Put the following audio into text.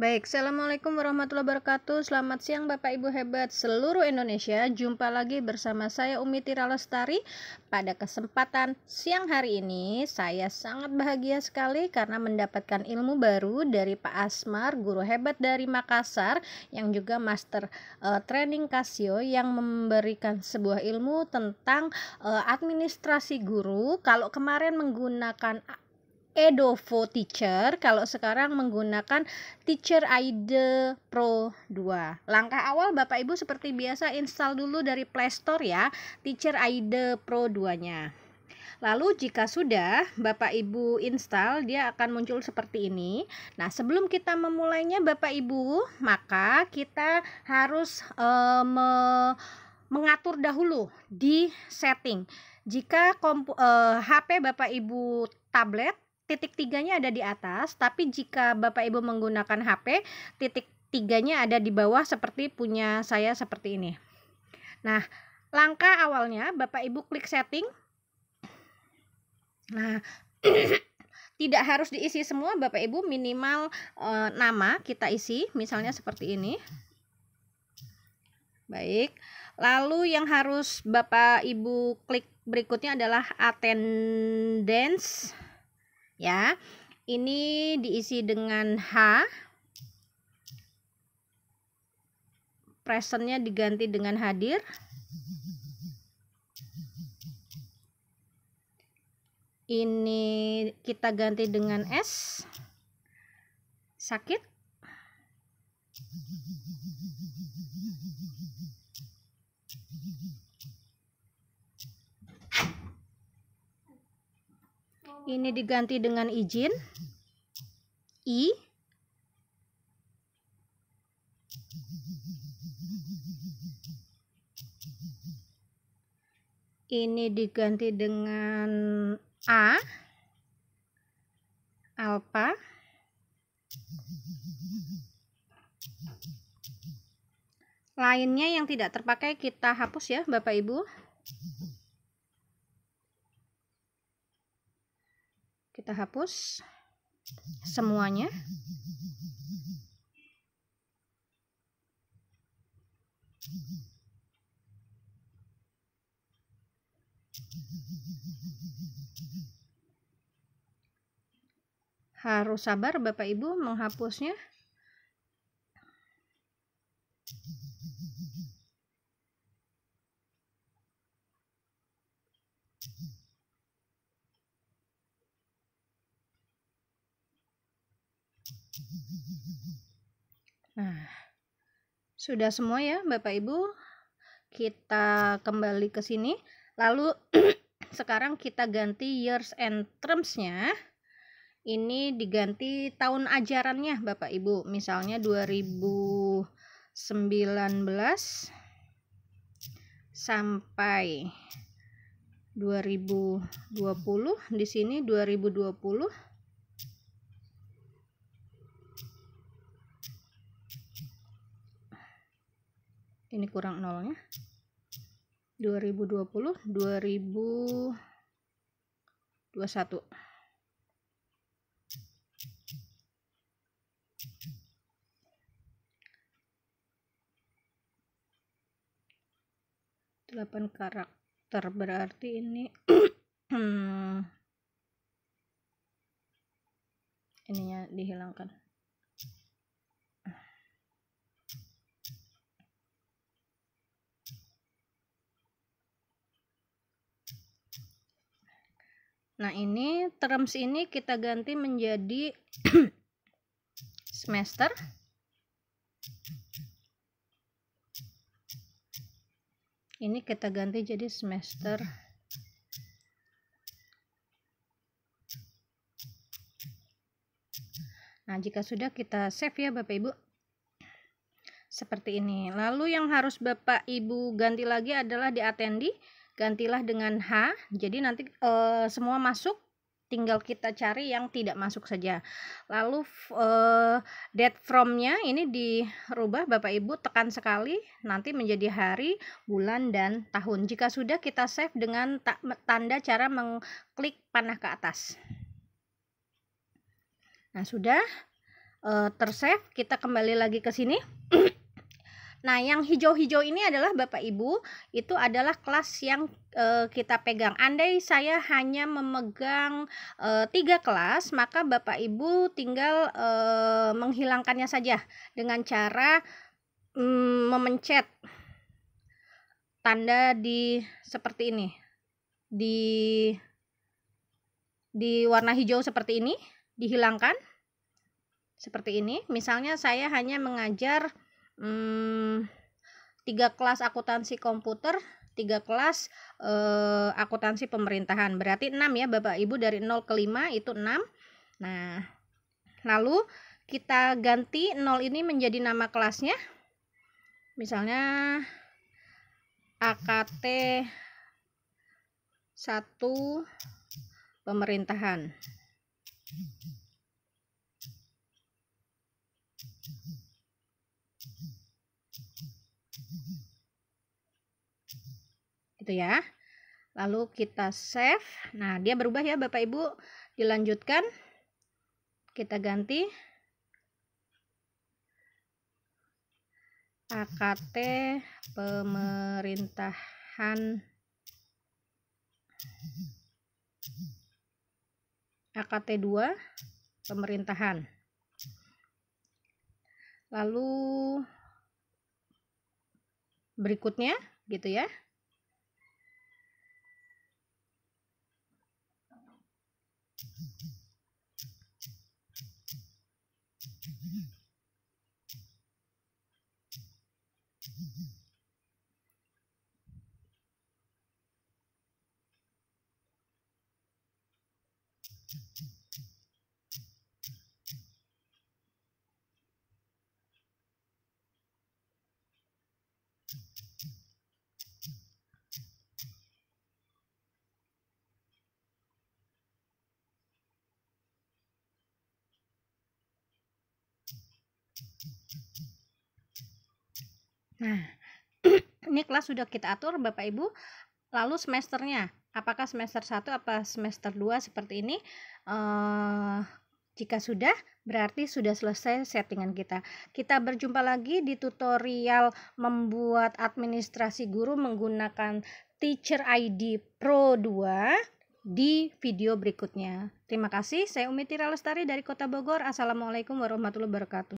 Baik, Assalamualaikum warahmatullahi wabarakatuh. Selamat siang Bapak Ibu hebat seluruh Indonesia. Jumpa lagi bersama saya Umi Tira Lestari. Pada kesempatan siang hari ini, saya sangat bahagia sekali karena mendapatkan ilmu baru dari Pak Asmar, guru hebat dari Makassar yang juga master uh, training Casio yang memberikan sebuah ilmu tentang uh, administrasi guru. Kalau kemarin menggunakan Edovo Teacher kalau sekarang menggunakan Teacher ID Pro 2. Langkah awal Bapak Ibu seperti biasa install dulu dari Play Store ya Teacher ID Pro 2-nya. Lalu jika sudah Bapak Ibu install dia akan muncul seperti ini. Nah, sebelum kita memulainya Bapak Ibu, maka kita harus uh, me, mengatur dahulu di setting. Jika kompu, HP eh, Bapak Ibu tablet titik tiganya ada di atas, tapi jika Bapak Ibu menggunakan HP, titik tiganya ada di bawah seperti punya saya seperti ini. Nah, langkah awalnya Bapak Ibu klik setting. Nah, tidak harus diisi semua Bapak Ibu, minimal e, nama kita isi, misalnya seperti ini. Baik. Lalu yang harus Bapak Ibu klik berikutnya adalah attendance ya. Ini diisi dengan H. Presentnya diganti dengan hadir. Ini kita ganti dengan S. Sakit. ini diganti dengan izin i ini diganti dengan a alpha. lainnya yang tidak terpakai kita hapus ya Bapak Ibu kita hapus semuanya harus sabar Bapak Ibu menghapusnya Nah, sudah semua ya Bapak Ibu. Kita kembali ke sini. Lalu sekarang kita ganti years and terms-nya. Ini diganti tahun ajarannya Bapak Ibu. Misalnya 2019 sampai 2020 di sini 2020 ini kurang nolnya 2020 2021 8 karakter berarti ini hmm, ininya dihilangkan Nah, ini terms ini kita ganti menjadi semester. Ini kita ganti jadi semester. Nah, jika sudah kita save ya Bapak Ibu. Seperti ini. Lalu yang harus Bapak Ibu ganti lagi adalah di attendee gantilah dengan H jadi nanti e, semua masuk tinggal kita cari yang tidak masuk saja lalu e, date fromnya ini dirubah Bapak Ibu tekan sekali nanti menjadi hari bulan dan tahun jika sudah kita save dengan tanda cara mengklik panah ke atas nah sudah e, tersave kita kembali lagi ke sini Nah, yang hijau-hijau ini adalah Bapak Ibu, itu adalah kelas yang e, kita pegang. Andai saya hanya memegang e, tiga kelas, maka Bapak Ibu tinggal e, menghilangkannya saja dengan cara mm, memencet tanda di seperti ini. Di di warna hijau seperti ini dihilangkan seperti ini. Misalnya saya hanya mengajar Hmm, tiga hmm, kelas akuntansi komputer tiga kelas eh, akuntansi pemerintahan berarti 6 ya Bapak Ibu dari 0 ke 5 itu 6 nah lalu kita ganti 0 ini menjadi nama kelasnya misalnya AKT 1 pemerintahan Gitu ya. Lalu kita save. Nah, dia berubah ya Bapak Ibu. Dilanjutkan. Kita ganti AKT pemerintahan AKT 2 pemerintahan lalu berikutnya gitu ya Mm-hmm. Nah, ini kelas sudah kita atur Bapak Ibu. Lalu semesternya, apakah semester 1 atau semester 2 seperti ini? Eh, jika sudah, berarti sudah selesai settingan kita. Kita berjumpa lagi di tutorial membuat administrasi guru menggunakan Teacher ID Pro 2 di video berikutnya. Terima kasih, saya Umi Tira Lestari dari Kota Bogor. Assalamualaikum warahmatullahi wabarakatuh.